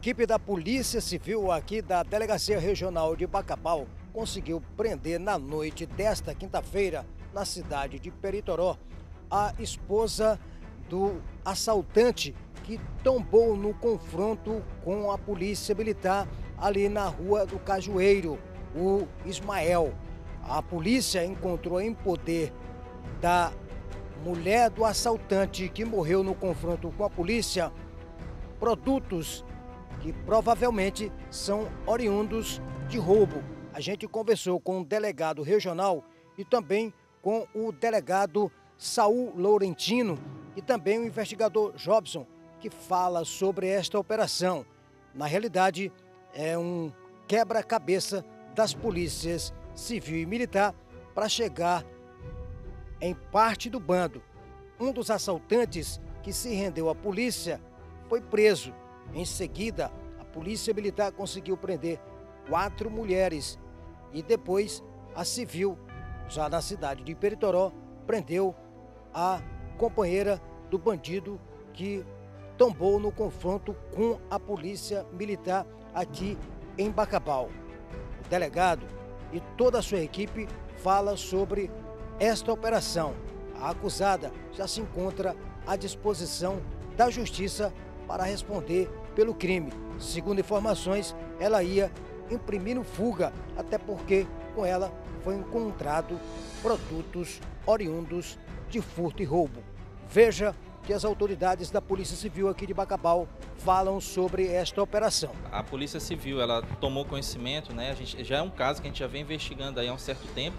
equipe da Polícia Civil aqui da Delegacia Regional de Bacabal conseguiu prender na noite desta quinta-feira, na cidade de Peritoró, a esposa do assaltante que tombou no confronto com a Polícia Militar ali na Rua do Cajueiro, o Ismael. A polícia encontrou em poder da mulher do assaltante que morreu no confronto com a polícia produtos que provavelmente são oriundos de roubo. A gente conversou com o delegado regional e também com o delegado Saul Laurentino e também o investigador Jobson, que fala sobre esta operação. Na realidade, é um quebra-cabeça das polícias civil e militar para chegar em parte do bando. Um dos assaltantes que se rendeu à polícia foi preso em seguida, a polícia militar conseguiu prender quatro mulheres e depois a civil, já na cidade de Peritoró, prendeu a companheira do bandido que tombou no confronto com a polícia militar aqui em Bacabal. O delegado e toda a sua equipe fala sobre esta operação. A acusada já se encontra à disposição da justiça para responder pelo crime. Segundo informações, ela ia imprimindo fuga, até porque com ela foi encontrado produtos oriundos de furto e roubo. Veja que as autoridades da Polícia Civil aqui de Bacabal falam sobre esta operação. A Polícia Civil, ela tomou conhecimento, né? A gente já é um caso que a gente já vem investigando aí há um certo tempo.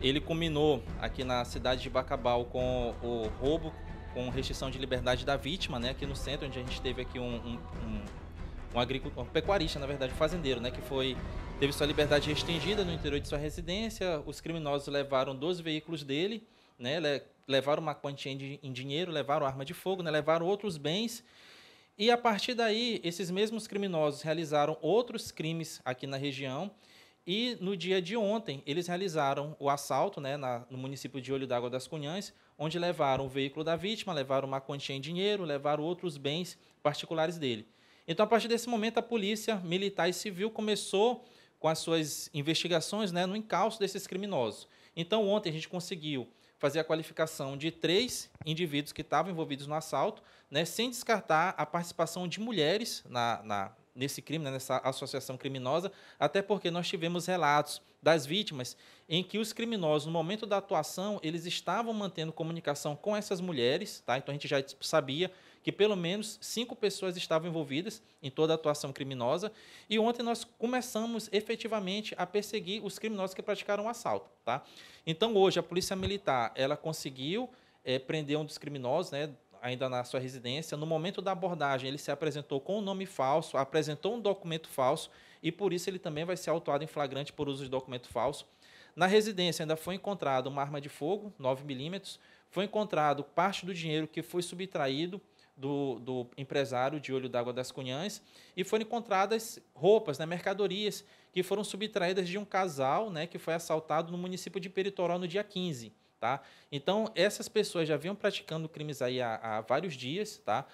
Ele culminou aqui na cidade de Bacabal com o roubo com restrição de liberdade da vítima, né? Aqui no centro, onde a gente teve aqui um, um, um, um agricultor, um pecuarista, na verdade, um fazendeiro, né? Que foi teve sua liberdade restringida no interior de sua residência. Os criminosos levaram 12 veículos dele, né? levaram uma quantia em, dinheiro, levaram arma de fogo, né? Levaram outros bens. E a partir daí, esses mesmos criminosos realizaram outros crimes aqui na região. E no dia de ontem, eles realizaram o assalto né, na, no município de Olho d'Água das Cunhãs, onde levaram o veículo da vítima, levaram uma quantia em dinheiro, levaram outros bens particulares dele. Então, a partir desse momento, a polícia militar e civil começou com as suas investigações né, no encalço desses criminosos. Então, ontem a gente conseguiu fazer a qualificação de três indivíduos que estavam envolvidos no assalto, né, sem descartar a participação de mulheres na, na nesse crime, né, nessa associação criminosa, até porque nós tivemos relatos das vítimas em que os criminosos, no momento da atuação, eles estavam mantendo comunicação com essas mulheres, tá? Então a gente já sabia que pelo menos cinco pessoas estavam envolvidas em toda a atuação criminosa. E ontem nós começamos efetivamente a perseguir os criminosos que praticaram o assalto, tá? Então hoje a polícia militar ela conseguiu é, prender um dos criminosos, né? ainda na sua residência. No momento da abordagem, ele se apresentou com um nome falso, apresentou um documento falso e por isso ele também vai ser autuado em flagrante por uso de documento falso. Na residência ainda foi encontrada uma arma de fogo, 9 milímetros, foi encontrado parte do dinheiro que foi subtraído do, do empresário de Olho d'Água das Cunhãs e foram encontradas roupas, né, mercadorias que foram subtraídas de um casal né, que foi assaltado no município de Peritoró no dia 15 tá? Então, essas pessoas já vinham praticando crimes aí há, há vários dias, tá?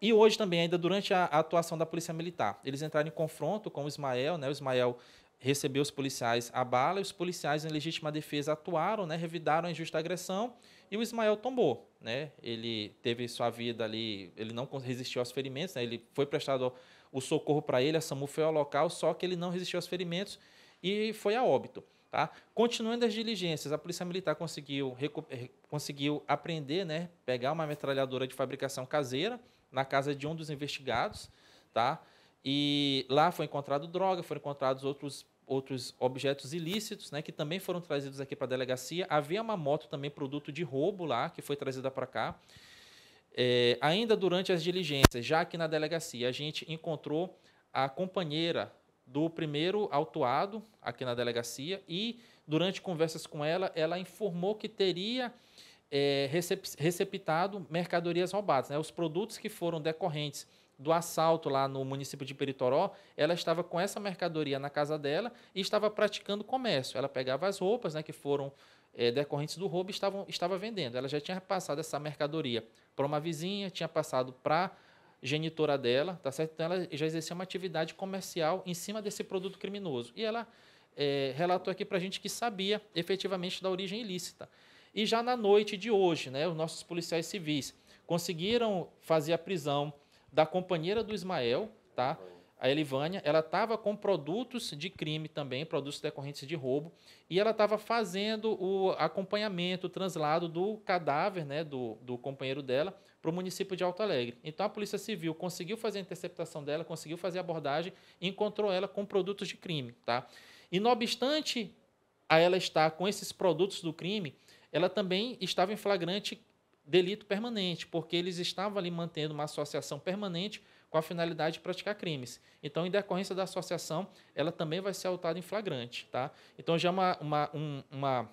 E hoje também, ainda durante a, a atuação da Polícia Militar, eles entraram em confronto com o Ismael, né? O Ismael recebeu os policiais a bala e os policiais em legítima defesa atuaram, né? Revidaram a injusta agressão e o Ismael tombou, né? Ele teve sua vida ali, ele não resistiu aos ferimentos, né? Ele foi prestado o socorro para ele, a SAMU foi ao local, só que ele não resistiu aos ferimentos e foi a óbito. Tá? Continuando as diligências, a Polícia Militar conseguiu, eh, conseguiu aprender, né, pegar uma metralhadora de fabricação caseira na casa de um dos investigados. Tá? E lá foi encontrado droga, foram encontrados outros, outros objetos ilícitos né, que também foram trazidos aqui para a delegacia. Havia uma moto também, produto de roubo lá, que foi trazida para cá. É, ainda durante as diligências, já aqui na delegacia, a gente encontrou a companheira do primeiro autuado aqui na delegacia e durante conversas com ela, ela informou que teria é, recep receptado mercadorias roubadas, né? Os produtos que foram decorrentes do assalto lá no município de Peritoró, ela estava com essa mercadoria na casa dela e estava praticando comércio. Ela pegava as roupas né, que foram é, decorrentes do roubo e estavam, estava vendendo. Ela já tinha passado essa mercadoria para uma vizinha, tinha passado para genitora dela, tá certo? Então ela já exercia uma atividade comercial em cima desse produto criminoso. E ela é, relatou aqui para a gente que sabia efetivamente da origem ilícita. E já na noite de hoje, né, os nossos policiais civis conseguiram fazer a prisão da companheira do Ismael, tá? A Elivânia, ela estava com produtos de crime também, produtos decorrentes de roubo, e ela estava fazendo o acompanhamento, o translado do cadáver né, do, do companheiro dela para o município de Alto Alegre. Então a Polícia Civil conseguiu fazer a interceptação dela, conseguiu fazer a abordagem e encontrou ela com produtos de crime. Tá? E não obstante a ela estar com esses produtos do crime, ela também estava em flagrante delito permanente, porque eles estavam ali mantendo uma associação permanente com a finalidade de praticar crimes. Então, em decorrência da associação, ela também vai ser autada em flagrante. Tá? Então, já é uma, uma, um, uma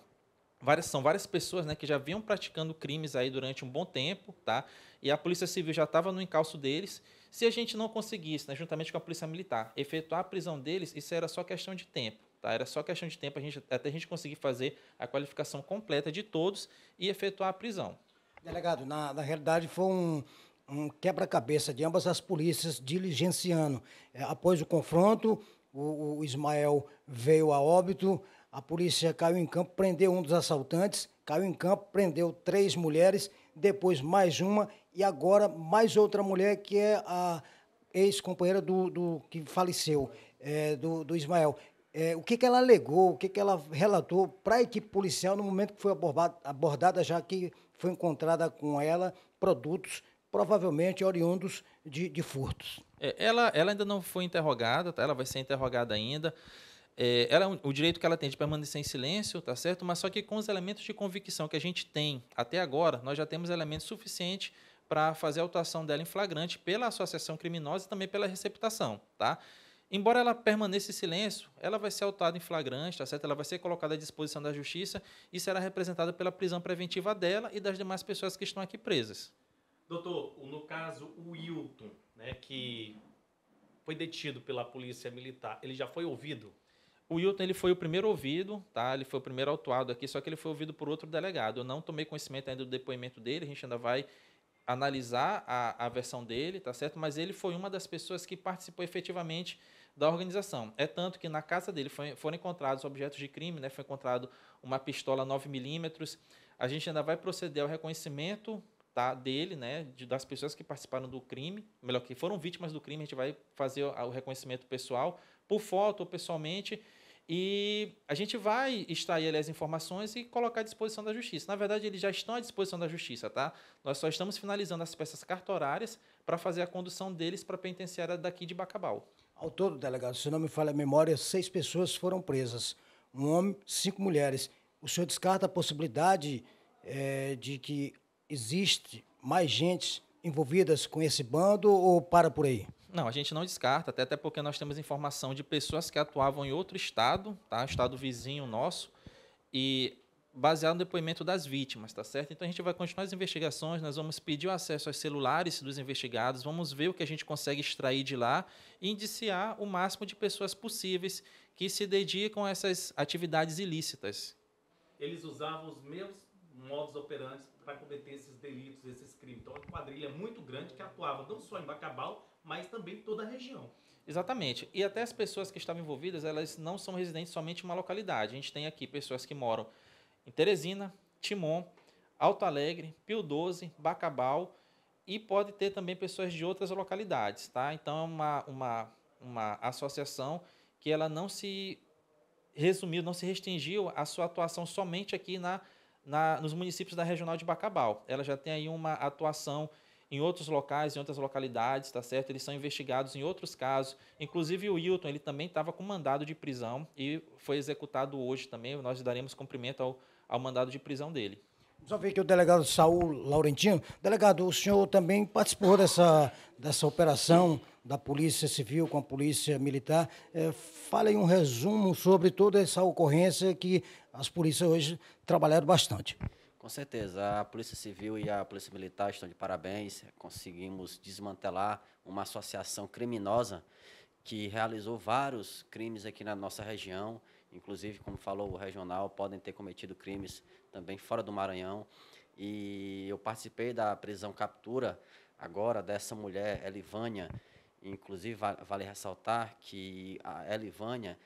várias, são várias pessoas né, que já vinham praticando crimes aí durante um bom tempo, tá? E a Polícia Civil já estava no encalço deles. Se a gente não conseguisse, né, juntamente com a Polícia Militar, efetuar a prisão deles, isso era só questão de tempo. Tá? Era só questão de tempo a gente, até a gente conseguir fazer a qualificação completa de todos e efetuar a prisão. Delegado, na, na realidade foi um, um quebra-cabeça de ambas as polícias diligenciando. É, após o confronto, o, o Ismael veio a óbito, a polícia caiu em campo, prendeu um dos assaltantes, caiu em campo, prendeu três mulheres, depois mais uma e agora mais outra mulher que é a ex-companheira do, do, que faleceu, é, do, do Ismael. É, o que, que ela alegou, o que, que ela relatou para a equipe policial no momento que foi abordada, abordada, já que foi encontrada com ela produtos provavelmente oriundos de, de furtos. É, ela, ela ainda não foi interrogada, tá? ela vai ser interrogada ainda é, ela, é o direito que ela tem de permanecer em silêncio, tá certo? Mas só que com os elementos de convicção que a gente tem até agora, nós já temos elementos suficientes para fazer a autuação dela em flagrante pela associação criminosa e também pela receptação, tá? Embora ela permaneça em silêncio, ela vai ser autuada em flagrante, tá certo? Ela vai ser colocada à disposição da justiça e será representada pela prisão preventiva dela e das demais pessoas que estão aqui presas. Doutor, no caso o Wilton, né, que foi detido pela polícia militar, ele já foi ouvido? O Wilton ele foi o primeiro ouvido, tá? Ele foi o primeiro autuado aqui, só que ele foi ouvido por outro delegado. Eu não tomei conhecimento ainda do depoimento dele, a gente ainda vai analisar a, a versão dele, tá certo? Mas ele foi uma das pessoas que participou efetivamente da organização. É tanto que na casa dele foi, foram encontrados objetos de crime, né? Foi encontrado uma pistola 9 milímetros. A gente ainda vai proceder ao reconhecimento tá, dele, né? De, das pessoas que participaram do crime, melhor que foram vítimas do crime, a gente vai fazer o, o reconhecimento pessoal, por foto ou pessoalmente e a gente vai extrair ali as informações e colocar à disposição da justiça. Na verdade, eles já estão à disposição da justiça, tá? Nós só estamos finalizando as peças cartorárias para fazer a condução deles para a penitenciária daqui de Bacabal. Ao todo, delegado, se não me falha a memória, seis pessoas foram presas. Um homem, cinco mulheres. O senhor descarta a possibilidade é, de que existe mais gente envolvidas com esse bando ou para por aí? Não, a gente não descarta, até, até porque nós temos informação de pessoas que atuavam em outro estado, tá? Estado vizinho nosso, e baseado no depoimento das vítimas, tá certo? Então a gente vai continuar as investigações, nós vamos pedir o acesso aos celulares dos investigados, vamos ver o que a gente consegue extrair de lá e indiciar o máximo de pessoas possíveis que se dedicam a essas atividades ilícitas. Eles usavam os mesmos modos operantes para cometer esses delitos, esses crimes. Então, uma quadrilha é muito grande que atuava não só em Bacabal, mas também toda a região. Exatamente. E até as pessoas que estavam envolvidas, elas não são residentes somente de uma localidade. A gente tem aqui pessoas que moram em Teresina, Timon, Alto Alegre, Pio 12, Bacabal e pode ter também pessoas de outras localidades, tá? Então é uma, uma, uma associação que ela não se resumiu, não se restringiu a sua atuação somente aqui na, na, nos municípios da regional de Bacabal. Ela já tem aí uma atuação em outros locais, em outras localidades, tá certo? Eles são investigados em outros casos. Inclusive o Hilton, ele também estava com mandado de prisão e foi executado hoje também. Nós daremos cumprimento ao, ao mandado de prisão dele. Só ver que o delegado Saul Laurentino, delegado, o senhor também participou dessa, dessa operação da Polícia Civil com a Polícia Militar. É, fale um resumo sobre toda essa ocorrência que as polícias hoje trabalharam bastante. Com certeza. A Polícia Civil e a Polícia Militar estão de parabéns. Conseguimos desmantelar uma associação criminosa que realizou vários crimes aqui na nossa região. Inclusive, como falou o regional, podem ter cometido crimes também fora do Maranhão. E eu participei da prisão-captura agora dessa mulher, Elivânia. Inclusive, vale ressaltar que a Elivânia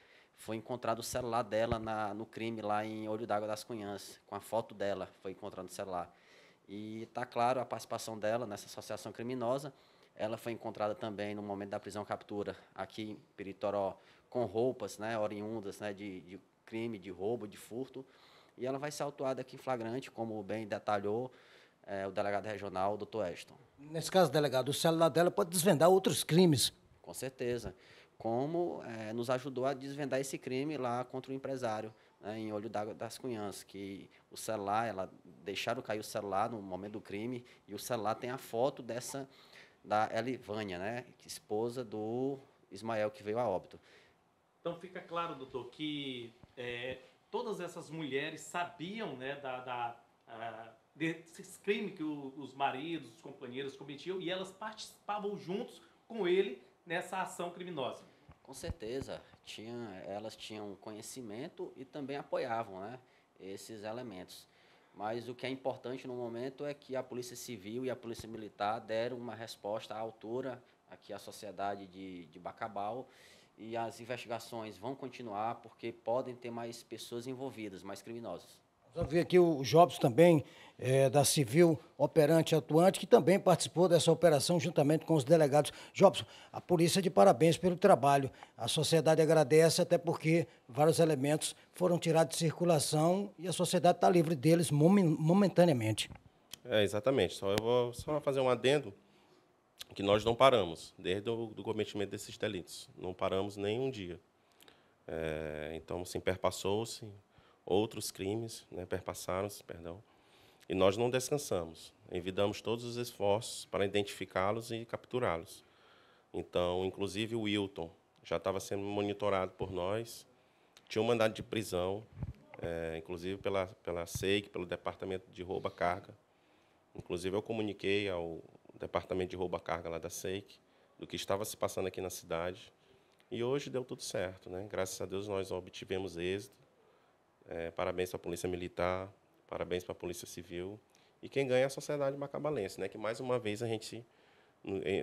foi encontrado o celular dela na, no crime lá em Olho d'Água das Cunhãs, com a foto dela, foi encontrado o celular. E está claro a participação dela nessa associação criminosa. Ela foi encontrada também no momento da prisão captura aqui em Peritoró, com roupas né, oriundas né, de, de crime, de roubo, de furto. E ela vai ser autuada aqui em flagrante, como bem detalhou é, o delegado regional, o doutor Eston. Nesse caso, delegado, o celular dela pode desvendar outros crimes. Com certeza como é, nos ajudou a desvendar esse crime lá contra o empresário né, em Olho d'Água das Cunhãs, que o celular, ela deixaram cair o celular no momento do crime e o celular tem a foto dessa da Elivânia, né, esposa do Ismael que veio a óbito. Então fica claro, doutor, que é, todas essas mulheres sabiam, né, da, da a, crime que o, os maridos, os companheiros cometiam e elas participavam juntos com ele nessa ação criminosa. Com certeza, tinha, elas tinham conhecimento e também apoiavam né, esses elementos. Mas o que é importante no momento é que a Polícia Civil e a Polícia Militar deram uma resposta à altura aqui à sociedade de, de Bacabal e as investigações vão continuar porque podem ter mais pessoas envolvidas, mais criminosos. Vamos ver aqui o Jobson também, é, da Civil Operante Atuante, que também participou dessa operação juntamente com os delegados. Jobson a polícia é de parabéns pelo trabalho. A sociedade agradece, até porque vários elementos foram tirados de circulação e a sociedade está livre deles momentaneamente. É, exatamente. Só eu vou só fazer um adendo que nós não paramos, desde o do cometimento desses delitos. Não paramos nem um dia. É, então, se perpassou-se outros crimes, né, perpassaram-se, perdão, e nós não descansamos. Envidamos todos os esforços para identificá-los e capturá-los. Então, inclusive o Wilton já estava sendo monitorado por nós, tinha um mandado de prisão, é, inclusive pela, pela SEIC, pelo Departamento de Rouba Carga. Inclusive, eu comuniquei ao Departamento de Rouba Carga lá da SEIC do que estava se passando aqui na cidade. E hoje deu tudo certo, né? Graças a Deus nós obtivemos êxito é, parabéns para a Polícia Militar, parabéns para a Polícia Civil. E quem ganha é a sociedade macabalense, né? que mais uma vez a gente,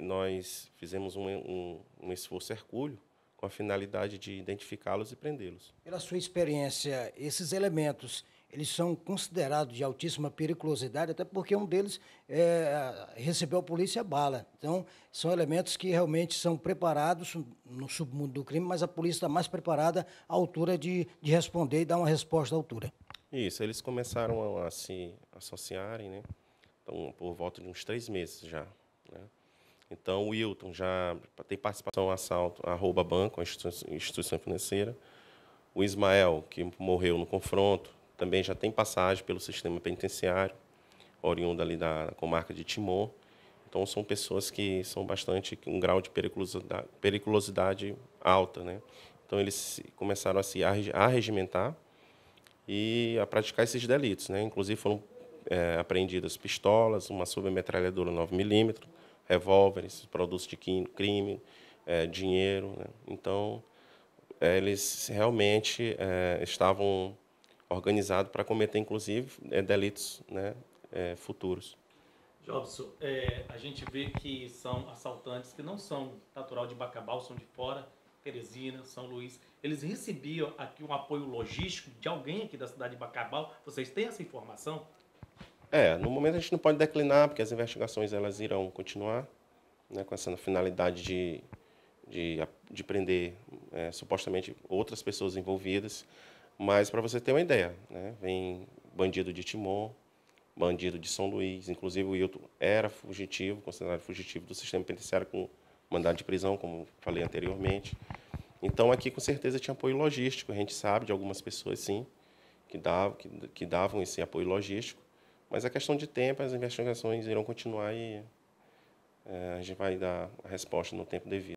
nós fizemos um, um, um esforço hercúleo com a finalidade de identificá-los e prendê-los. Pela sua experiência, esses elementos eles são considerados de altíssima periculosidade, até porque um deles é, recebeu a polícia bala. Então, são elementos que realmente são preparados no submundo do crime, mas a polícia está mais preparada à altura de, de responder e dar uma resposta à altura. Isso, eles começaram a, a se associarem, né? Então, por volta de uns três meses já. Né? Então, o Wilton já tem participação assalto, arroba banco, instituição financeira. O Ismael, que morreu no confronto, também já tem passagem pelo sistema penitenciário, oriundo ali da comarca de Timor. Então, são pessoas que são bastante, com um grau de periculosidade, periculosidade alta, né? Então, eles começaram a se arregimentar e a praticar esses delitos, né? Inclusive, foram é, apreendidas pistolas, uma submetralhadora 9mm, revólveres, produtos de crime, é, dinheiro. Né? Então, é, eles realmente é, estavam organizados para cometer, inclusive, é, delitos né, é, futuros. Jobson, é, a gente vê que são assaltantes que não são natural de Bacabal, são de fora, Teresina, São Luís. Eles recebiam aqui um apoio logístico de alguém aqui da cidade de Bacabal. Vocês têm essa informação? É, no momento a gente não pode declinar, porque as investigações elas irão continuar, né, com essa finalidade de, de, de prender é, supostamente outras pessoas envolvidas. Mas para você ter uma ideia, né, vem bandido de Timon, bandido de São Luís, inclusive o Hilton era fugitivo, considerado fugitivo do sistema penitenciário com mandado de prisão, como falei anteriormente. Então aqui com certeza tinha apoio logístico, a gente sabe de algumas pessoas sim que davam, que, que davam esse apoio logístico mas é questão de tempo, as investigações irão continuar e é, a gente vai dar a resposta no tempo devido.